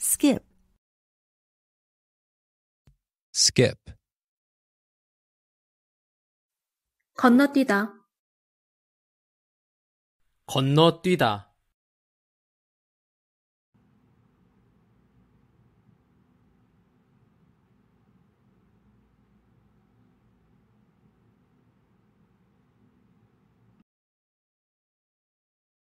Skip. Skip. 건너뛰다. 건너뛰다.